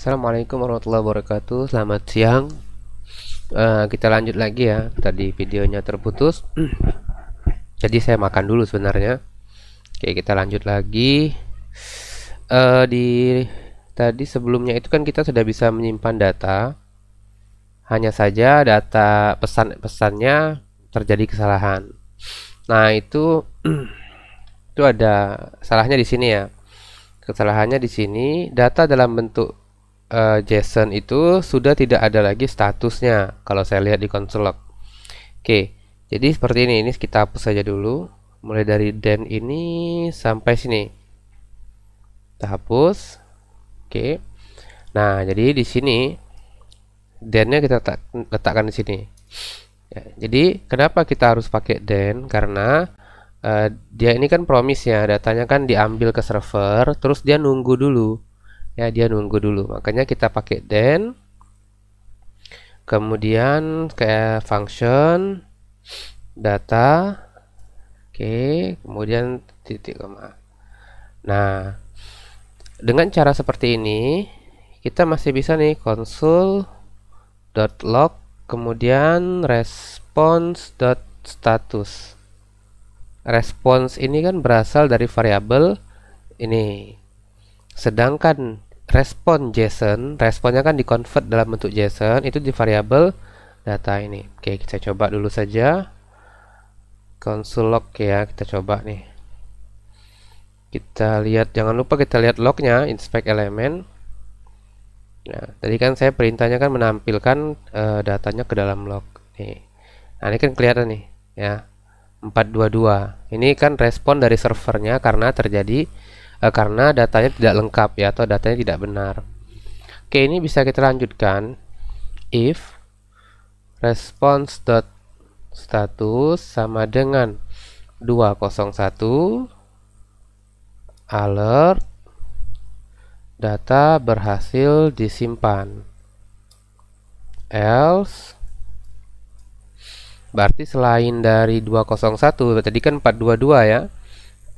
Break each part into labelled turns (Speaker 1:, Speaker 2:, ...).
Speaker 1: Assalamualaikum warahmatullahi wabarakatuh Selamat siang uh, Kita lanjut lagi ya Tadi videonya terputus Jadi saya makan dulu sebenarnya Oke kita lanjut lagi uh, Di Tadi sebelumnya itu kan kita sudah bisa menyimpan data Hanya saja data pesan-pesannya terjadi kesalahan Nah itu Itu ada salahnya di sini ya Kesalahannya di sini data dalam bentuk uh, eh, JSON itu sudah tidak ada lagi statusnya kalau saya lihat di console log. Oke, jadi seperti ini. Ini kita hapus saja dulu. Mulai dari den ini sampai sini. Kita hapus. Oke. Nah, jadi di sini dennya kita letakkan di sini. Ya, jadi kenapa kita harus pakai den? Karena uh, dia ini kan promise ya, datanya kan diambil ke server, terus dia nunggu dulu ya dia nunggu dulu makanya kita pakai then kemudian kayak function data oke okay, kemudian titik koma nah dengan cara seperti ini kita masih bisa nih log kemudian response status response ini kan berasal dari variabel ini sedangkan respon JSON, responnya kan di convert dalam bentuk JSON itu di variabel data ini. Oke, kita coba dulu saja. Console log ya, kita coba nih. Kita lihat, jangan lupa kita lihat lognya, inspect element. Nah, tadi kan saya perintahnya kan menampilkan uh, datanya ke dalam log. Nih. Nah, ini kan kelihatan nih, ya. 422. Ini kan respon dari servernya karena terjadi eh, karena datanya tidak lengkap ya atau datanya tidak benar. Oke, ini bisa kita lanjutkan if response status sama dengan 201 alert data berhasil disimpan else berarti selain dari 201 tadi kan 422 ya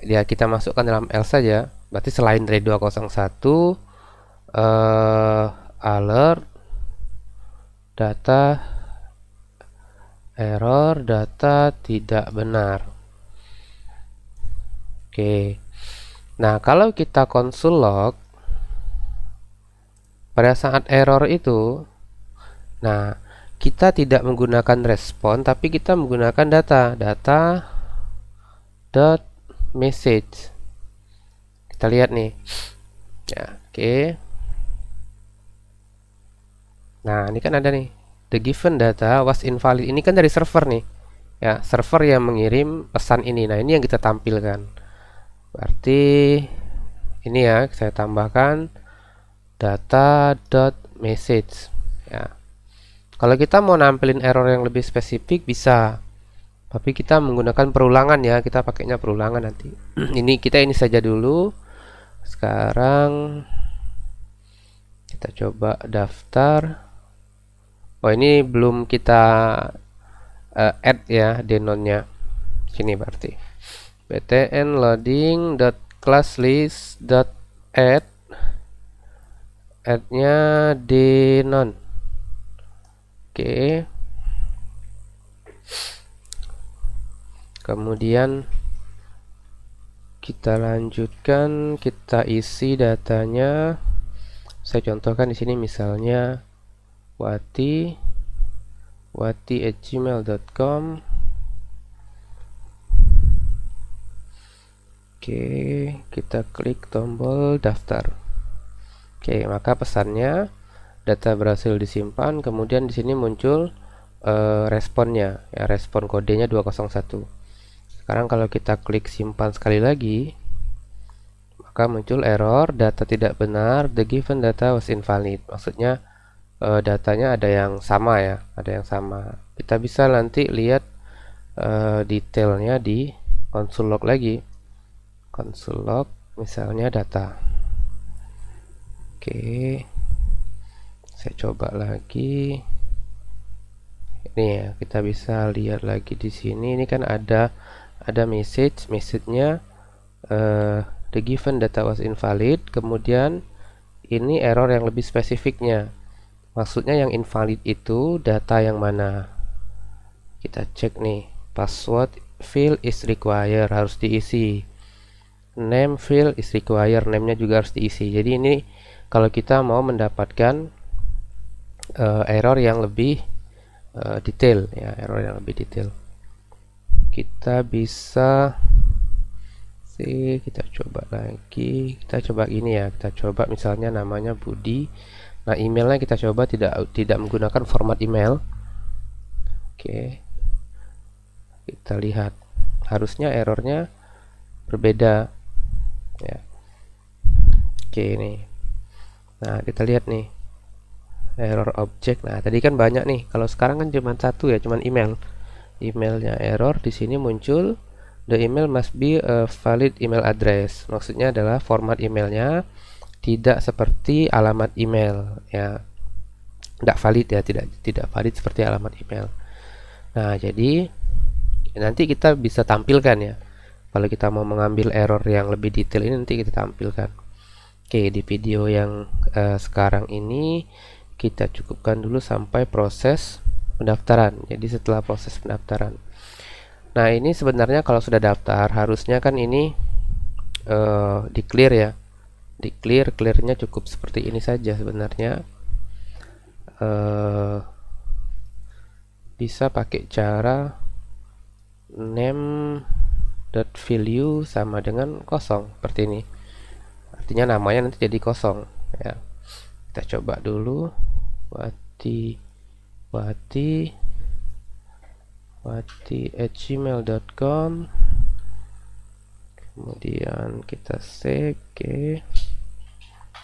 Speaker 1: ya kita masukkan dalam else saja berarti selain dari 201 eh alert data error data tidak benar Oke. Nah, kalau kita konsul log pada saat error itu nah, kita tidak menggunakan respon tapi kita menggunakan data, data dot message kita lihat nih ya oke okay. nah ini kan ada nih the given data was invalid ini kan dari server nih ya server yang mengirim pesan ini nah ini yang kita tampilkan berarti ini ya saya tambahkan data dot message ya kalau kita mau nampilin error yang lebih spesifik bisa tapi kita menggunakan perulangan ya kita pakainya perulangan nanti ini kita ini saja dulu sekarang kita coba daftar oh ini belum kita uh, add ya denonnya sini berarti btn loading dot class list dot add add denon oke okay. kemudian kita lanjutkan kita isi datanya saya contohkan di sini misalnya wati wati at gmail.com oke kita klik tombol daftar oke maka pesannya data berhasil disimpan kemudian di sini muncul uh, responnya ya respon kodenya 201 sekarang kalau kita klik simpan sekali lagi, maka muncul error data tidak benar, the given data was invalid. Maksudnya e, datanya ada yang sama ya, ada yang sama. Kita bisa nanti lihat e, detailnya di console log lagi. Console log misalnya data. Oke. Saya coba lagi ini ya kita bisa lihat lagi di sini ini kan ada ada message message-nya uh, the given data was invalid kemudian ini error yang lebih spesifiknya maksudnya yang invalid itu data yang mana kita cek nih password field is required harus diisi name field is required name-nya juga harus diisi jadi ini kalau kita mau mendapatkan uh, error yang lebih uh, detail ya error yang lebih detail kita bisa sih kita coba lagi kita coba ini ya kita coba misalnya namanya Budi nah emailnya kita coba tidak tidak menggunakan format email oke kita lihat harusnya errornya berbeda ya oke ini nah kita lihat nih error object nah tadi kan banyak nih kalau sekarang kan cuma satu ya cuma email emailnya error di sini muncul the email must be a valid email address maksudnya adalah format emailnya tidak seperti alamat email ya tidak valid ya tidak tidak valid seperti alamat email nah jadi nanti kita bisa tampilkan ya kalau kita mau mengambil error yang lebih detail ini nanti kita tampilkan oke di video yang uh, sekarang ini kita cukupkan dulu sampai proses pendaftaran. Jadi setelah proses pendaftaran. Nah, ini sebenarnya kalau sudah daftar harusnya kan ini uh, eh, di clear ya. Di clear, clearnya cukup seperti ini saja sebenarnya. Uh, bisa pakai cara name dot value sama dengan kosong seperti ini artinya namanya nanti jadi kosong ya kita coba dulu buat wati pati at gmail.com kemudian kita save oke okay.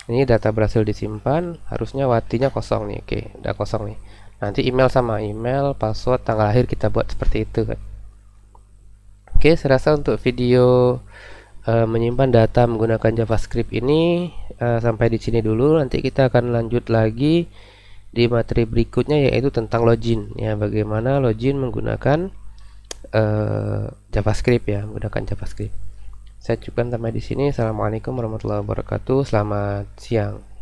Speaker 1: ini data berhasil disimpan harusnya watinya kosong nih oke okay, udah kosong nih nanti email sama email password tanggal lahir kita buat seperti itu kan oke okay, serasa untuk video uh, menyimpan data menggunakan javascript ini uh, sampai di sini dulu nanti kita akan lanjut lagi di materi berikutnya yaitu tentang login ya bagaimana login menggunakan uh, JavaScript ya menggunakan JavaScript saya cukupkan sampai di sini assalamualaikum warahmatullahi wabarakatuh selamat siang